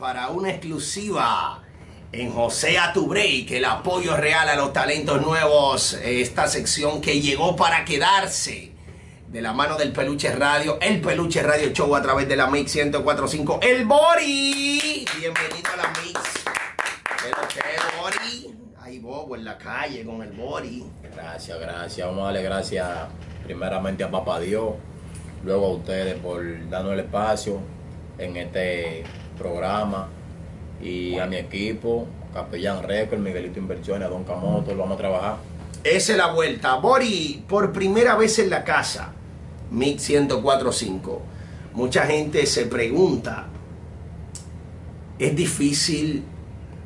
para una exclusiva en José Atubrey, que el apoyo real a los talentos nuevos, esta sección que llegó para quedarse de la mano del Peluche Radio, el Peluche Radio Show a través de la Mix 1045, el Bori. Bienvenido a la Mix. Peluche Bori. Ahí Bobo en la calle con el Bori. Gracias, gracias. Vamos a darle gracias primeramente a Papá Dios, luego a ustedes por darnos el espacio en este programa y a mi equipo, Capellán Record, Miguelito Inversiones, Don Camoto, lo vamos a trabajar. Esa es la vuelta. Bori, por primera vez en la casa, MIG 1045. Mucha gente se pregunta, ¿es difícil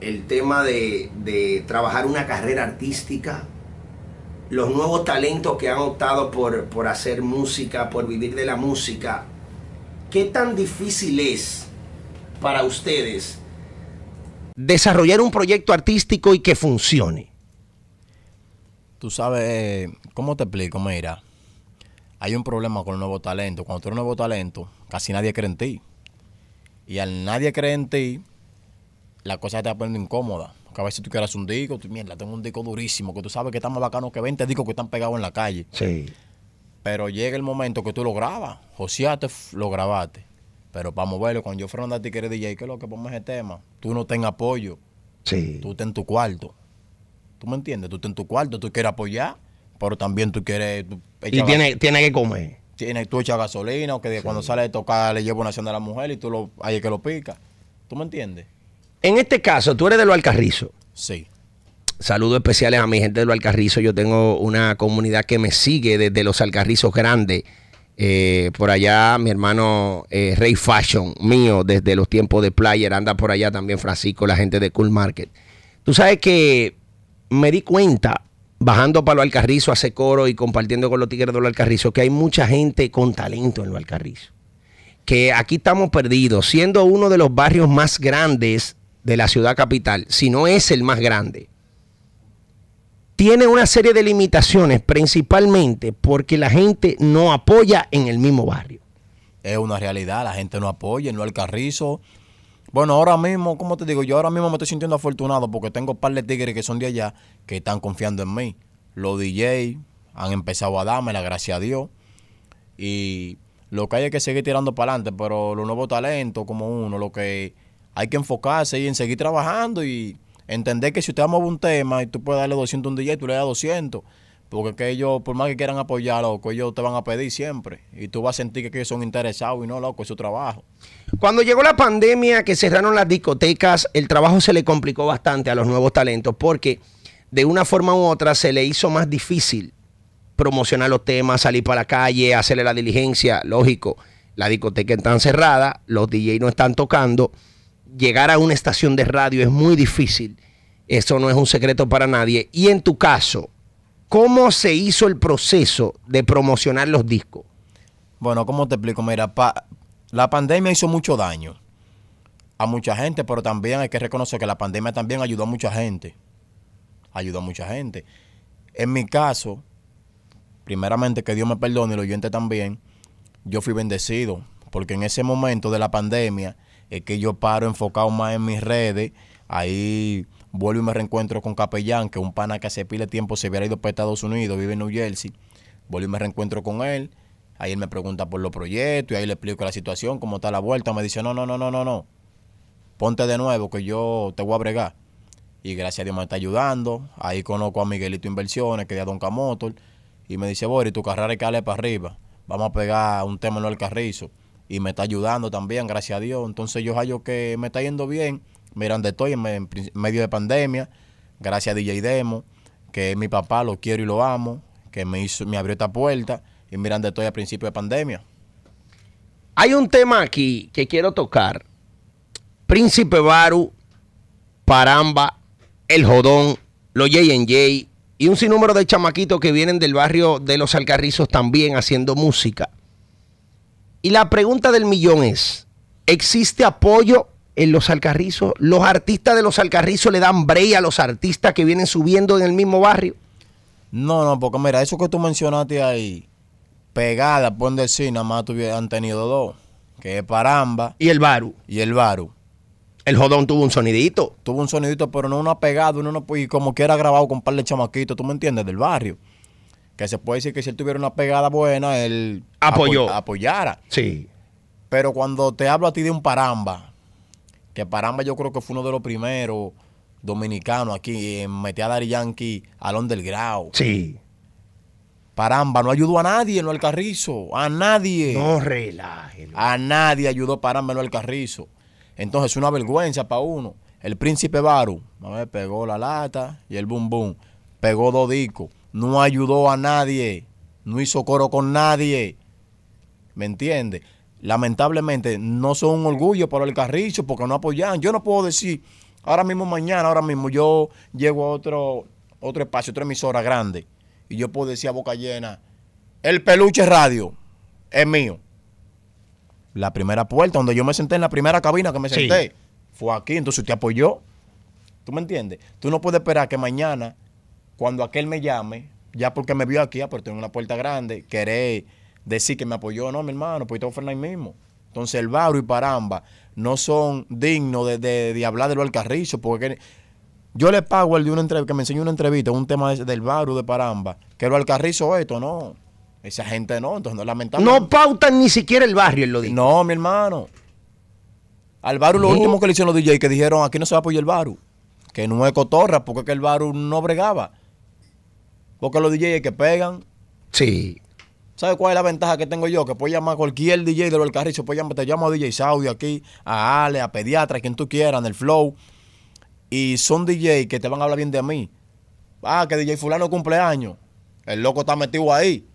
el tema de, de trabajar una carrera artística? Los nuevos talentos que han optado por, por hacer música, por vivir de la música, ¿qué tan difícil es para ustedes desarrollar un proyecto artístico y que funcione? Tú sabes, ¿cómo te explico? Mira, hay un problema con el nuevo talento. Cuando tú eres nuevo talento, casi nadie cree en ti. Y al nadie cree en ti, la cosa te va poniendo incómoda. Porque a veces tú quieras un disco, tú, mierda, tengo un disco durísimo, que tú sabes que está más bacano que 20 discos que están pegados en la calle. Sí. Pero llega el momento que tú lo grabas. sea, lo grabaste. Pero para moverlo, cuando yo fronda a que eres DJ, ¿qué es lo que ponme ese tema? Tú no ten apoyo. Sí. Tú estás en tu cuarto. ¿Tú me entiendes? Tú estás en tu cuarto, tú quieres apoyar, pero también tú quieres... y tiene, tiene que comer. Tiene, tú echas gasolina o que cuando sale de tocar le lleva una acción de la mujer y tú lo... Ahí que lo pica. ¿Tú me entiendes? En este caso, tú eres de los Alcarrizo. Sí. Saludos especiales a mi gente de los Alcarrizo. Yo tengo una comunidad que me sigue desde los Alcarrizos grandes eh, por allá mi hermano eh, Rey Fashion, mío, desde los tiempos de Player, anda por allá también Francisco, la gente de Cool Market. Tú sabes que me di cuenta, bajando para lo Alcarrizo, hace coro y compartiendo con los tigres de lo Alcarrizo, que hay mucha gente con talento en lo Alcarrizo. Que aquí estamos perdidos, siendo uno de los barrios más grandes de la ciudad capital, si no es el más grande tiene una serie de limitaciones, principalmente porque la gente no apoya en el mismo barrio. Es una realidad, la gente no apoya, no el carrizo. Bueno, ahora mismo, como te digo, yo ahora mismo me estoy sintiendo afortunado porque tengo un par de tigres que son de allá que están confiando en mí. Los DJ han empezado a darme la gracia a Dios. Y lo que hay es que seguir tirando para adelante, pero los nuevos talentos como uno, lo que hay que enfocarse y en seguir trabajando y Entender que si usted mover un tema y tú puedes darle 200 a un DJ, tú le das 200. Porque que ellos, por más que quieran apoyar, loco, ellos te van a pedir siempre. Y tú vas a sentir que ellos son interesados y no, loco, es su trabajo. Cuando llegó la pandemia, que cerraron las discotecas, el trabajo se le complicó bastante a los nuevos talentos. Porque de una forma u otra se le hizo más difícil promocionar los temas, salir para la calle, hacerle la diligencia. Lógico, la discoteca están cerrada, los dj no están tocando llegar a una estación de radio es muy difícil. Eso no es un secreto para nadie. Y en tu caso, ¿cómo se hizo el proceso de promocionar los discos? Bueno, ¿cómo te explico? Mira, la pandemia hizo mucho daño a mucha gente, pero también hay que reconocer que la pandemia también ayudó a mucha gente. Ayudó a mucha gente. En mi caso, primeramente que Dios me perdone y el oyente también, yo fui bendecido, porque en ese momento de la pandemia es que yo paro enfocado más en mis redes. Ahí vuelvo y me reencuentro con Capellán, que es un pana que hace pile tiempo se hubiera ido para Estados Unidos, vive en New Jersey. Vuelvo y me reencuentro con él. Ahí él me pregunta por los proyectos y ahí le explico la situación, cómo está la vuelta. Me dice, no, no, no, no, no, no. Ponte de nuevo que yo te voy a bregar. Y gracias a Dios me está ayudando. Ahí conozco a Miguelito Inversiones, que es Don Camotor. Y me dice, Boris, tu carrera es que para arriba. Vamos a pegar un tema en el carrizo y me está ayudando también, gracias a Dios. Entonces yo hallo que me está yendo bien, mirando estoy en, medio de pandemia, gracias a DJ Demo, que mi papá, lo quiero y lo amo, que me, hizo, me abrió esta puerta y mirando estoy a principio de pandemia. Hay un tema aquí que quiero tocar. Príncipe Baru, Paramba, El Jodón, los J&J y un sinnúmero de chamaquitos que vienen del barrio de los Alcarrizos también haciendo música. Y la pregunta del millón es, ¿existe apoyo en los alcarrizos? ¿Los artistas de los alcarrizos le dan brey a los artistas que vienen subiendo en el mismo barrio? No, no, porque mira, eso que tú mencionaste ahí, pegada, pueden decir, nada más han tenido dos, que es Paramba. Y el Baru. Y el Baru. El jodón tuvo un sonidito. Tuvo un sonidito, pero no una pegado, uno no, y como que era grabado con un par de chamaquitos, tú me entiendes, del barrio que se puede decir que si él tuviera una pegada buena, él apoyara. Sí. Pero cuando te hablo a ti de un paramba, que paramba yo creo que fue uno de los primeros dominicanos aquí, en meter a Dari Yankee al underground. Sí. Paramba no ayudó a nadie, no al carrizo, a nadie. No relájelo. A nadie ayudó Paramba, no al carrizo. Entonces es una vergüenza para uno. El príncipe Baru, me pegó la lata y el bum bum Pegó dos discos no ayudó a nadie, no hizo coro con nadie. ¿Me entiendes? Lamentablemente no son un orgullo para el carrizo porque no apoyan. Yo no puedo decir, ahora mismo mañana, ahora mismo yo llego a otro, otro espacio, otra emisora grande y yo puedo decir a boca llena, el peluche radio es mío. La primera puerta donde yo me senté, en la primera cabina que me senté, fue aquí, entonces usted apoyó. ¿Tú me entiendes? Tú no puedes esperar que mañana cuando aquel me llame, ya porque me vio aquí, ya, ah, en una puerta grande, queré decir que me apoyó, no, mi hermano, pues tengo ahí mismo. Entonces, el barro y Paramba no son dignos de, hablar de lo alcarrizo porque yo le pago el de una entrevista, que me enseñó una entrevista, un tema del barro de Paramba, que lo alcarrizo esto, no. Esa gente no, entonces no lamentamos No pautan ni siquiera el barrio, él lo dijo. No, mi hermano. Al Baru lo último que le hicieron los DJ que dijeron aquí no se va a apoyar el Baru. Que no es cotorra, porque el Baru no bregaba. Porque los DJs que pegan. Sí. ¿Sabes cuál es la ventaja que tengo yo? Que puedo llamar a cualquier DJ de los del carrizo. Puedo llamar, te llamo a DJ Saudi aquí, a Ale, a Pediatra, a quien tú quieras, en el Flow. Y son DJs que te van a hablar bien de mí. Ah, que DJ Fulano cumpleaños. El loco está metido ahí,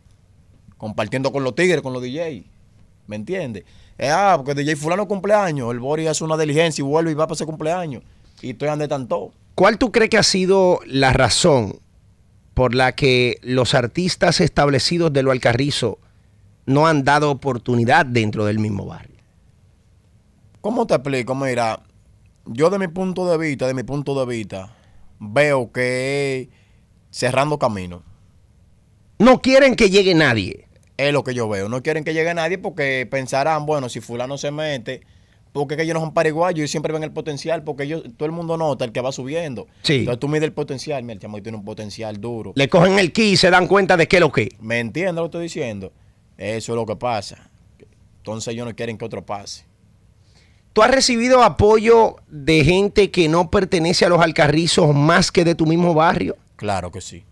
compartiendo con los tigres, con los DJs... ¿Me entiendes? Eh, ah, porque DJ Fulano cumpleaños. El Boris hace una diligencia y vuelve y va para ese cumpleaños. Y estoy andando tanto. ¿Cuál tú crees que ha sido la razón por la que los artistas establecidos de lo Alcarrizo no han dado oportunidad dentro del mismo barrio. ¿Cómo te explico? Mira, yo de mi punto de vista, de mi punto de vista, veo que cerrando camino. No quieren que llegue nadie. Es lo que yo veo. No quieren que llegue nadie porque pensarán, bueno, si fulano se mete, porque ellos no son paraguayos y siempre ven el potencial, porque ellos, todo el mundo nota el que va subiendo. Sí. Entonces tú mides el potencial, mira, el chamo tiene un potencial duro. Le cogen el ki y se dan cuenta de qué es lo que. ¿Me entiendo lo que estoy diciendo? Eso es lo que pasa. Entonces ellos no quieren que otro pase. ¿Tú has recibido apoyo de gente que no pertenece a los alcarrizos más que de tu mismo barrio? Claro que sí.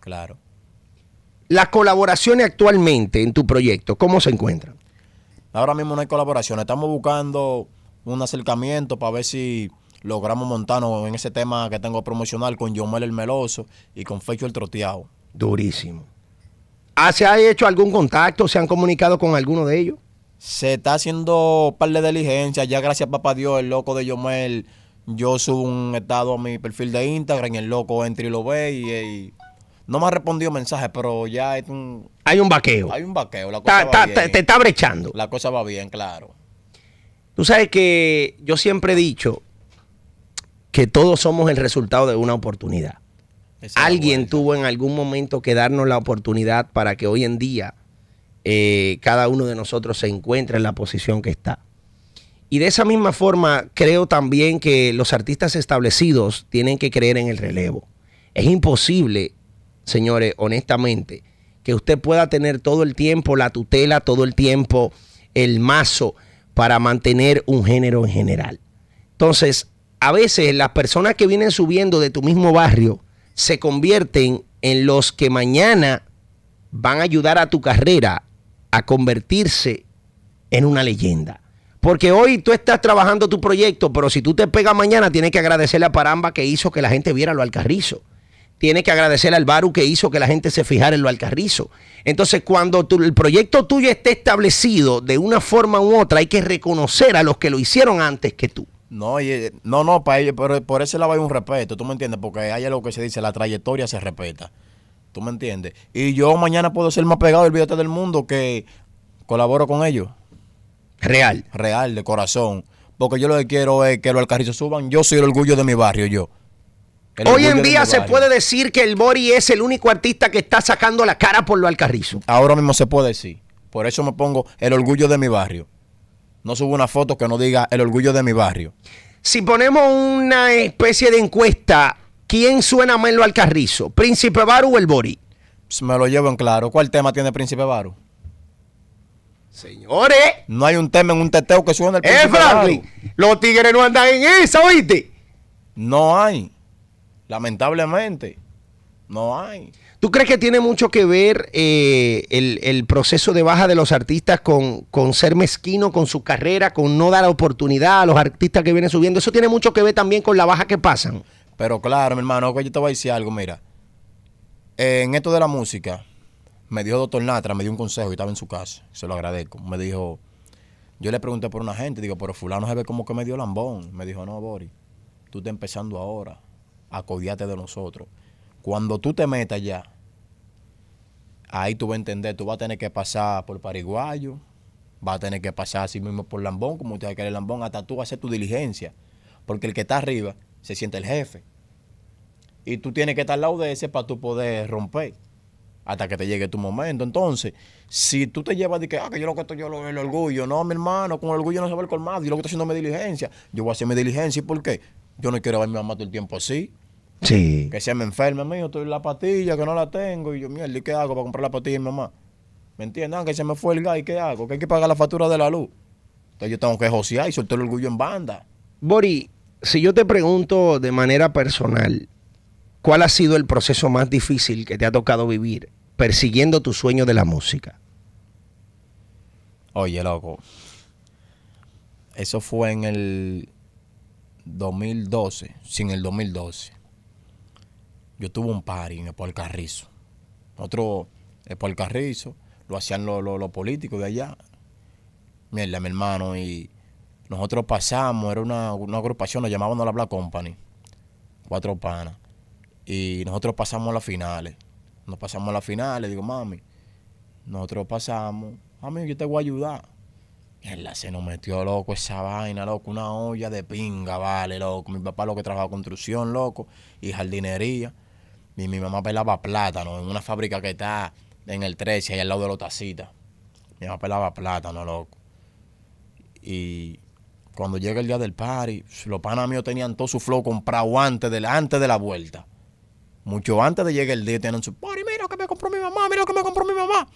Claro. Las colaboraciones actualmente en tu proyecto, ¿cómo se encuentran? Ahora mismo no hay colaboración. Estamos buscando un acercamiento para ver si logramos montarnos en ese tema que tengo promocional con Yomel el Meloso y con Fecho el Troteado. Durísimo. ¿Ah, ¿Se ha hecho algún contacto? ¿Se han comunicado con alguno de ellos? Se está haciendo par de diligencias. Ya gracias a papá Dios, el loco de Yomel, yo subo un estado a mi perfil de Instagram, el loco entra y lo ve y no me ha respondido mensaje, pero ya hay un... Hay un vaqueo. Hay un vaqueo. La cosa va bien. Te, está brechando. La cosa va bien, claro. Tú sabes que yo siempre he dicho que todos somos el resultado de una oportunidad. Alguien tuvo en algún momento que darnos la oportunidad para que hoy en día eh, cada uno de nosotros se encuentre en la posición que está. Y de esa misma forma, creo también que los artistas establecidos tienen que creer en el relevo. Es imposible señores, honestamente, que usted pueda tener todo el tiempo la tutela, todo el tiempo el mazo para mantener un género en general. Entonces, a veces las personas que vienen subiendo de tu mismo barrio se convierten en los que mañana van a ayudar a tu carrera a convertirse en una leyenda. Porque hoy tú estás trabajando tu proyecto, pero si tú te pegas mañana, tienes que agradecerle a Paramba que hizo que la gente viera lo alcarrizo tiene que agradecer al Baru que hizo que la gente se fijara en lo alcarrizo. Entonces, cuando el proyecto tuyo esté establecido de una forma u otra, hay que reconocer a los que lo hicieron antes que tú. No, no, no, para ellos, pero por ese lado hay un respeto, ¿tú me entiendes? Porque hay algo que se dice, la trayectoria se respeta. ¿Tú me entiendes? Y yo mañana puedo ser más pegado del billete del mundo que colaboro con ellos. Real. Real, de corazón. Porque yo lo que quiero es que los alcarrizo suban. Yo soy el orgullo de mi barrio, yo. Hoy en día se puede decir que el Bori es el único artista que está sacando la cara por lo alcarrizo. Ahora mismo se puede decir. Por eso me pongo el orgullo de mi barrio. No subo una foto que no diga el orgullo de mi barrio. Si ponemos una especie de encuesta, ¿quién suena más lo alcarrizo? ¿Príncipe Baru o el Bori? Pues me lo llevo en claro. ¿Cuál tema tiene Príncipe Baru? Señores. No hay un tema en un teteo que suene el eh, Príncipe eh, Franklin, Los tigres no andan en eso, ¿oíste? No hay. Lamentablemente, no hay. ¿Tú crees que tiene mucho que ver eh, el, proceso de baja de los artistas con, ser mezquino, con su carrera, con no dar oportunidad a los artistas que vienen subiendo? Eso tiene mucho que ver también con la baja que pasan. Pero claro, mi hermano, yo te voy a decir algo, mira. Eh, en esto de la música, me dio doctor Natra, me dio un consejo y estaba en su casa, se lo agradezco. Me dijo, yo le pregunté por una gente, digo, pero fulano se ve como que me dio lambón. Me dijo, no, Bori, tú estás empezando ahora Acodíate de nosotros. Cuando tú te metas ya, ahí tú vas a entender, tú vas a tener que pasar por Paraguayo, vas a tener que pasar así mismo por Lambón, como usted quiere Lambón, hasta tú hacer tu diligencia. Porque el que está arriba se siente el jefe. Y tú tienes que estar al lado de ese para tú poder romper hasta que te llegue tu momento. Entonces, si tú te llevas de que, ah, que yo lo que estoy, yo lo, el orgullo, no, mi hermano, con orgullo no se va el colmado, yo lo que estoy haciendo es mi diligencia, yo voy a hacer mi diligencia, ¿y por qué? Yo no quiero ver a mi mamá todo el tiempo así, que se me enferme, mío, estoy en la patilla que no la tengo. Y yo, mierda, ¿y qué hago para comprar la patilla mi mamá? ¿Me entiendes? que se me fue el gas, ¿y qué hago? Que hay que pagar la factura de la luz. Entonces yo tengo que josear y soltar el orgullo en banda. Bori, si yo te pregunto de manera personal, ¿cuál ha sido el proceso más difícil que te ha tocado vivir persiguiendo tu sueño de la música? Oye, loco. Eso fue en el 2012, sin el 2012 yo tuve un party en el Puercarrizo. Otro, el Carrizo, lo hacían los lo, políticos de allá. Mierda, mi hermano, y nosotros pasamos, era una, agrupación, nos llamaban la Black Company, cuatro panas. Y nosotros pasamos a las finales. Nos pasamos a las finales, digo, mami, nosotros pasamos, mami, yo te voy a ayudar. Mierda, se nos metió loco esa vaina, loco, una olla de pinga, vale, loco. Mi papá lo que trabajaba construcción, loco, y jardinería mi mamá pelaba plátano en una fábrica que está en el 13, ahí al lado de los tacitas. Mi mamá pelaba plátano, loco. Y cuando llega el día del party, los panas míos tenían todo su flow comprado antes de, la, de la vuelta. Mucho antes de llegar el día, tenían su party, mira lo que me compró mi mamá, mira lo que me compró mi mamá.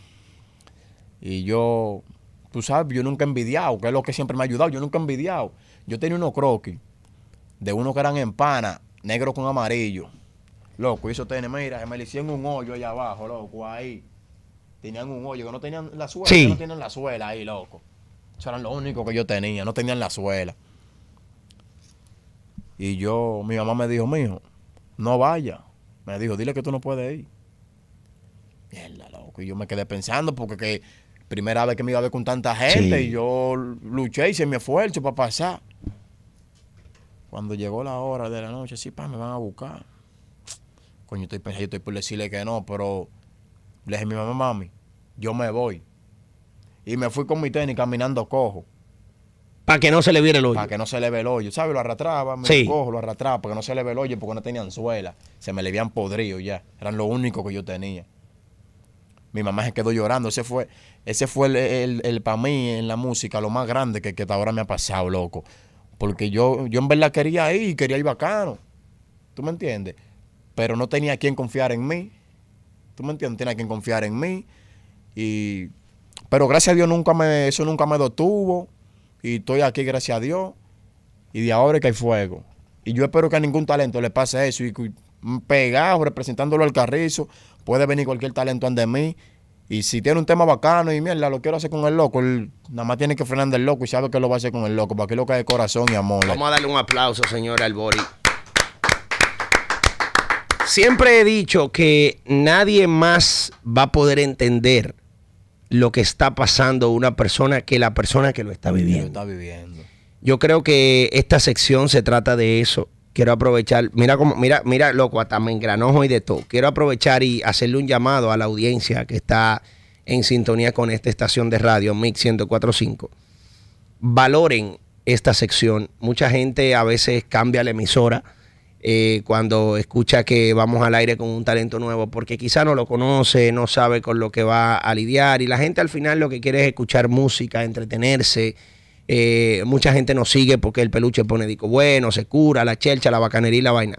Y yo, tú sabes, yo nunca he envidiado, que es lo que siempre me ha ayudado, yo nunca he envidiado. Yo tenía unos croquis de unos que eran en pana, negro con amarillo. Loco, hizo tiene, mira, me le hicieron un hoyo allá abajo, loco, ahí. Tenían un hoyo, que no tenían la suela, no tenían la suela ahí, loco. Eso era lo único que yo tenía, no tenían la suela. Y yo, mi mamá me dijo, mijo, no vaya. Me dijo, dile que tú no puedes ir. Mierda, loco. Y yo me quedé pensando porque que primera vez que me iba a ver con tanta gente y yo luché, y hice mi esfuerzo para pasar. Cuando llegó la hora de la noche, sí, pa, me van a buscar coño, estoy pensando, yo estoy por decirle que no, pero le dije a mi mamá, mami, yo me voy. Y me fui con mi tenis caminando cojo. Para que no se le viera el hoyo. Para que no se le ve el hoyo. ¿Sabes? Lo arrastraba, me lo cojo, lo arrastraba, para que no se le ve el hoyo, porque no tenía suela. Se me le veían podrido ya. Eran lo único que yo tenía. Mi mamá se quedó llorando. Ese fue, ese fue el, para mí en la música, lo más grande que, que hasta ahora me ha pasado, loco. Porque yo, yo en verdad quería ir, quería ir bacano. ¿Tú me entiendes? pero no tenía quien confiar en mí. ¿Tú me entiendes? Tenía quien confiar en mí. Y, pero gracias a Dios nunca me, eso nunca me detuvo. Y estoy aquí, gracias a Dios. Y de ahora es que hay fuego. Y yo espero que a ningún talento le pase eso. Y pegado, representándolo al carrizo, puede venir cualquier talento ante mí. Y si tiene un tema bacano y mierda, lo quiero hacer con el loco, nada más tiene que frenar del loco y sabe que lo va a hacer con el loco, para que lo que corazón y amor. Vamos a darle un aplauso, señora Albori. Siempre he dicho que nadie más va a poder entender lo que está pasando una persona que la persona que lo está viviendo. Yo creo que esta sección se trata de eso. Quiero aprovechar, mira como, mira, mira, loco, hasta me engranojo y de todo. Quiero aprovechar y hacerle un llamado a la audiencia que está en sintonía con esta estación de radio, Mix 1045. Valoren esta sección. Mucha gente a veces cambia la emisora eh, cuando escucha que vamos al aire con un talento nuevo, porque quizá no lo conoce, no sabe con lo que va a lidiar y la gente al final lo que quiere es escuchar música, entretenerse. Eh, mucha gente nos sigue porque el peluche pone bueno, se cura, la chelcha, la bacanería y la vaina.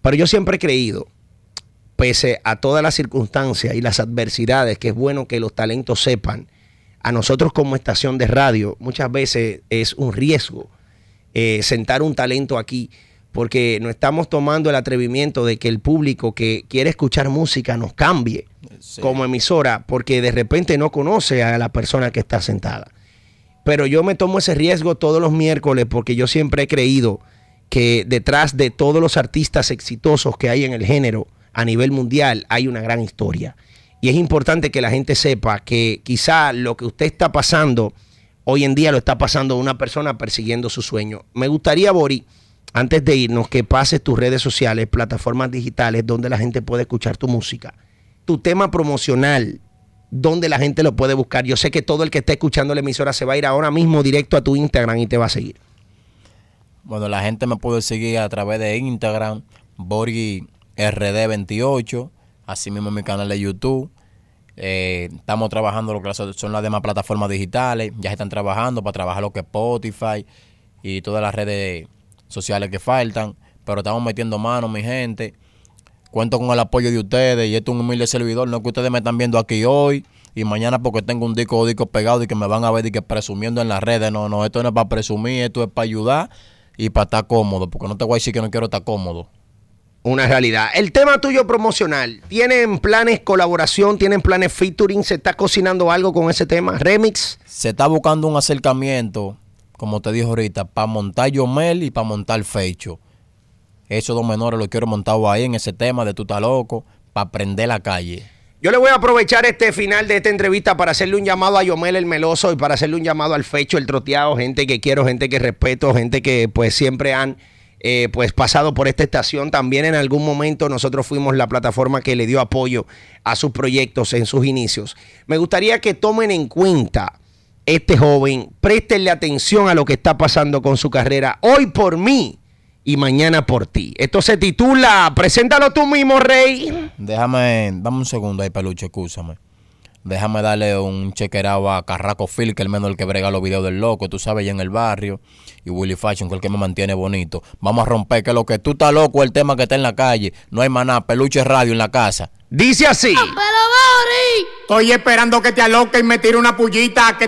Pero yo siempre he creído, pese a todas las circunstancias y las adversidades, que es bueno que los talentos sepan, a nosotros como estación de radio muchas veces es un riesgo eh, sentar un talento aquí porque no estamos tomando el atrevimiento de que el público que quiere escuchar música nos cambie como emisora, porque de repente no conoce a la persona que está sentada. Pero yo me tomo ese riesgo todos los miércoles porque yo siempre he creído que detrás de todos los artistas exitosos que hay en el género a nivel mundial hay una gran historia. Y es importante que la gente sepa que quizá lo que usted está pasando hoy en día lo está pasando una persona persiguiendo su sueño. Me gustaría, Bori, antes de irnos, que pases tus redes sociales, plataformas digitales donde la gente puede escuchar tu música, tu tema promocional, donde la gente lo puede buscar. Yo sé que todo el que esté escuchando la emisora se va a ir ahora mismo directo a tu Instagram y te va a seguir. Bueno, la gente me puede seguir a través de Instagram, rd 28 así mismo mi canal de YouTube. Eh, estamos trabajando lo que son las demás plataformas digitales, ya se están trabajando para trabajar lo que es Spotify y todas las redes sociales que faltan, pero estamos metiendo manos, mi gente. Cuento con el apoyo de ustedes y esto es un humilde servidor. No es que ustedes me están viendo aquí hoy y mañana porque tengo un disco o disco pegado y que me van a ver y que presumiendo en las redes. No, no, esto no es para presumir, esto es para ayudar y para estar cómodo, porque no te voy a decir que no quiero estar cómodo. Una realidad. El tema tuyo promocional, ¿tienen planes colaboración? ¿Tienen planes featuring? ¿Se está cocinando algo con ese tema? ¿Remix? Se está buscando un acercamiento como te dijo ahorita, para montar Yomel y para montar Fecho. Eso, dos menores lo quiero montar ahí en ese tema de tú estás loco, para prender la calle. Yo le voy a aprovechar este final de esta entrevista para hacerle un llamado a Yomel el Meloso y para hacerle un llamado al Fecho el Troteado, gente que quiero, gente que respeto, gente que pues siempre han eh, pues pasado por esta estación. También en algún momento nosotros fuimos la plataforma que le dio apoyo a sus proyectos en sus inicios. Me gustaría que tomen en cuenta este joven, préstenle atención a lo que está pasando con su carrera hoy por mí y mañana por ti. Esto se titula Preséntalo tú mismo, Rey. Déjame, dame un segundo ahí, peluche, escúchame. Déjame darle un chequerado a Carraco Fil, que el menos el que brega los videos del loco, tú sabes, ya en el barrio. Y Willy Fashion, que el que me mantiene bonito. Vamos a romper, que lo que tú estás loco el tema que está en la calle. No hay maná, peluche radio en la casa. Dice así. Estoy esperando que te aloque y me tire una pullita. Que